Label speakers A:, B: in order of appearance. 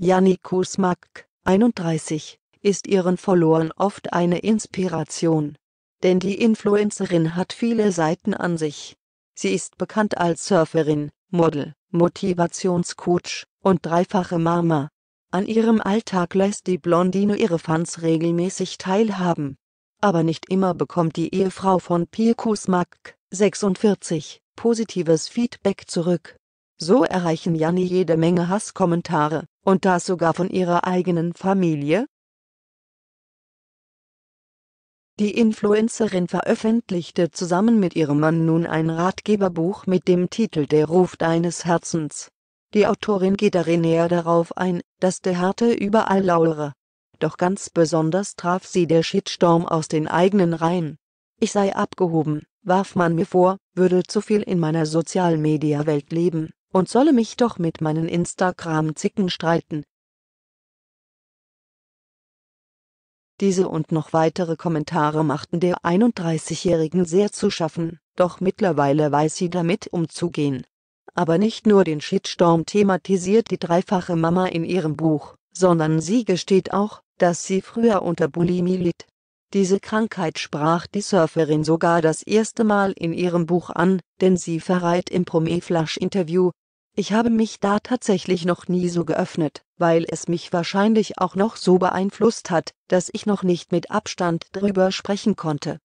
A: Janni Kusmak, 31, ist ihren Followern oft eine Inspiration. Denn die Influencerin hat viele Seiten an sich. Sie ist bekannt als Surferin, Model, Motivationscoach und dreifache Mama. An ihrem Alltag lässt die Blondine ihre Fans regelmäßig teilhaben. Aber nicht immer bekommt die Ehefrau von Pierre Kusmak, 46, positives Feedback zurück. So erreichen Janni jede Menge Hasskommentare, und das sogar von ihrer eigenen Familie. Die Influencerin veröffentlichte zusammen mit ihrem Mann nun ein Ratgeberbuch mit dem Titel Der Ruf deines Herzens. Die Autorin geht darin näher darauf ein, dass der Härte überall lauere. Doch ganz besonders traf sie der Shitstorm aus den eigenen Reihen. Ich sei abgehoben, warf man mir vor, würde zu viel in meiner Sozialmedia-Welt leben und solle mich doch mit meinen Instagram-Zicken streiten. Diese und noch weitere Kommentare machten der 31-Jährigen sehr zu schaffen, doch mittlerweile weiß sie damit umzugehen. Aber nicht nur den Shitstorm thematisiert die dreifache Mama in ihrem Buch, sondern sie gesteht auch, dass sie früher unter Bulimie litt. Diese Krankheit sprach die Surferin sogar das erste Mal in ihrem Buch an, denn sie verreit im Promé-Flash-Interview, ich habe mich da tatsächlich noch nie so geöffnet, weil es mich wahrscheinlich auch noch so beeinflusst hat, dass ich noch nicht mit Abstand drüber sprechen konnte